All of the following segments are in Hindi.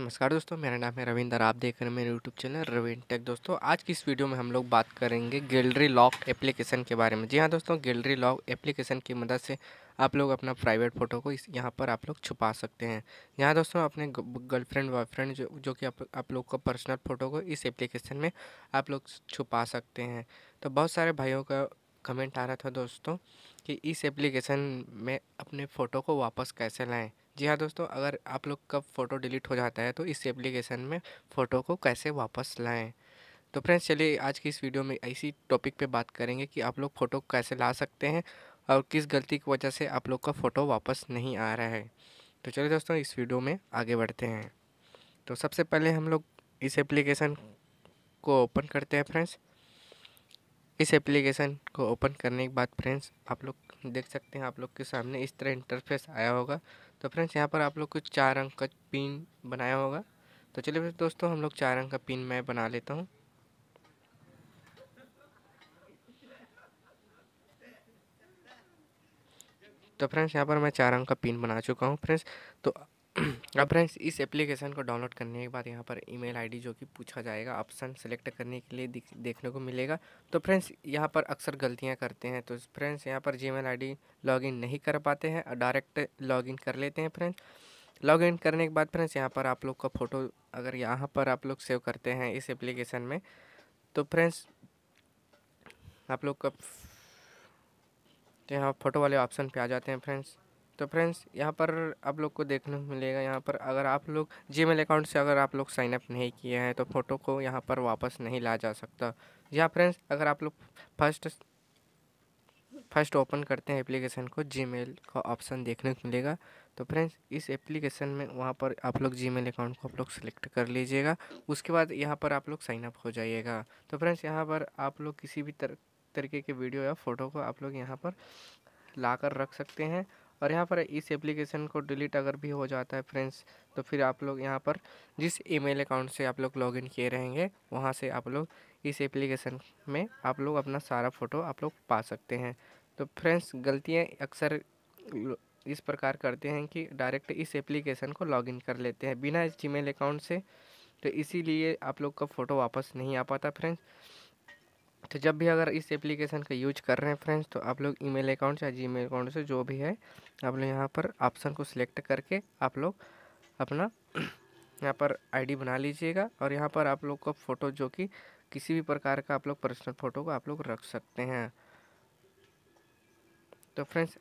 नमस्कार दोस्तों मेरा नाम है रविंदर आप देख रहे हैं मेरे यूट्यूब चैनल रविंद टेक दोस्तों आज की इस वीडियो में हम लोग बात करेंगे गैलरी लॉक एप्लीकेशन के बारे में जी हाँ दोस्तों गैलरी लॉक एप्लीकेशन की मदद से आप लोग अपना प्राइवेट फ़ोटो को इस यहाँ पर आप लोग छुपा सकते हैं यहाँ दोस्तों अपने गर्लफ्रेंड बॉयफ्रेंड जो जो कि आप, आप लोग का पर्सनल फ़ोटो को इस एप्लीकेशन में आप लोग छुपा सकते हैं तो बहुत सारे भाइयों का कमेंट आ रहा था दोस्तों कि इस एप्लीकेशन में अपने फ़ोटो को वापस कैसे लाएँ जी हाँ दोस्तों अगर आप लोग का फ़ोटो डिलीट हो जाता है तो इस एप्लीकेशन में फ़ोटो को कैसे वापस लाएं तो फ्रेंड्स चलिए आज की इस वीडियो में इसी टॉपिक पे बात करेंगे कि आप लोग फ़ोटो कैसे ला सकते हैं और किस गलती की वजह से आप लोग का फ़ोटो वापस नहीं आ रहा है तो चलिए दोस्तों इस वीडियो में आगे बढ़ते हैं तो सबसे पहले हम लोग इस एप्लीकेशन को ओपन करते हैं फ्रेंड्स इस एप्लीकेशन को ओपन करने के बाद फ्रेंड्स आप लोग देख सकते हैं आप लोग के सामने इस तरह इंटरफेस आया होगा तो फ्रेंड्स यहाँ पर आप लोग को चार अंक का पिन बनाया होगा तो चलिए फिर दोस्तों हम लोग चार अंक का पिन मैं बना लेता हूँ तो फ्रेंड्स यहाँ पर मैं चार अंक का पिन बना चुका हूँ फ्रेंड्स तो अब फ्रेंड्स इस एप्लीकेशन को डाउनलोड करने के बाद यहाँ पर ईमेल आईडी जो कि पूछा जाएगा ऑप्शन सेलेक्ट करने के लिए देखने को मिलेगा तो फ्रेंड्स यहाँ पर अक्सर गलतियाँ करते हैं तो फ्रेंड्स यहाँ पर जीमेल आईडी लॉगिन नहीं कर पाते हैं और डायरेक्ट लॉगिन कर लेते हैं फ्रेंड्स लॉगिन करने के बाद फ्रेंड्स यहाँ पर आप लोग का फ़ोटो अगर यहाँ पर आप लोग सेव करते हैं इस एप्लीकेशन में तो फ्रेंड्स आप लोग का तो यहाँ फ़ोटो वाले ऑप्शन पर आ जाते हैं फ्रेंड्स तो फ्रेंड्स यहाँ पर आप लोग को देखने को मिलेगा यहाँ पर अगर आप लोग जी अकाउंट से अगर आप लोग साइनअप नहीं किए हैं तो फ़ोटो को यहाँ पर वापस नहीं ला जा सकता या फ्रेंड्स अगर आप लोग फर्स्ट फर्स्ट ओपन करते हैं एप्लीकेशन को जीमेल का ऑप्शन देखने को मिलेगा तो फ्रेंड्स इस एप्लीकेशन में वहाँ पर आप लोग जीमेल अकाउंट को आप लोग सेलेक्ट कर लीजिएगा उसके बाद यहाँ पर आप लोग साइनअप हो जाइएगा तो फ्रेंड्स यहाँ पर आप लोग किसी भी तर, तरीके के वीडियो या फ़ोटो को आप लोग यहाँ पर ला कर रख सकते हैं और यहाँ पर इस एप्लीकेशन को डिलीट अगर भी हो जाता है फ्रेंड्स तो फिर आप लोग यहाँ पर जिस ईमेल अकाउंट से आप लोग लॉगिन किए रहेंगे वहाँ से आप लोग इस एप्लीकेशन में आप लोग अपना सारा फ़ोटो आप लोग पा सकते हैं तो फ्रेंड्स गलतियाँ अक्सर इस प्रकार करते हैं कि डायरेक्ट इस एप्लीकेशन को लॉगिन कर लेते हैं बिना इस जी अकाउंट से तो इसीलिए आप लोग का फ़ोटो वापस नहीं आ पाता फ्रेंड्स तो जब भी अगर इस एप्लीकेशन का यूज कर रहे हैं फ्रेंड्स तो आप लोग ईमेल अकाउंट या जी अकाउंट से जो भी है आप लोग यहाँ पर ऑप्शन को सिलेक्ट करके आप लोग अपना यहाँ पर आईडी बना लीजिएगा और यहाँ पर आप लोग का फ़ोटो जो कि किसी भी प्रकार का आप लोग पर्सनल फ़ोटो को आप लोग रख सकते हैं तो फ्रेंड्स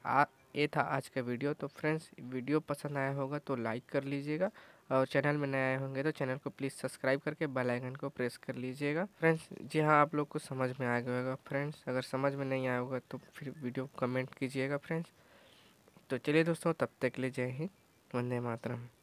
ये था आज का वीडियो तो फ्रेंड्स वीडियो पसंद आया होगा तो लाइक कर लीजिएगा और चैनल में नए आए होंगे तो चैनल को प्लीज़ सब्सक्राइब करके बेल आइकन को प्रेस कर लीजिएगा फ्रेंड्स जी हाँ आप लोग को समझ में आ गया होगा फ्रेंड्स अगर समझ में नहीं आया होगा तो फिर वीडियो कमेंट कीजिएगा फ्रेंड्स तो चलिए दोस्तों तब तक के लिए जय हिंद वंदे मातरम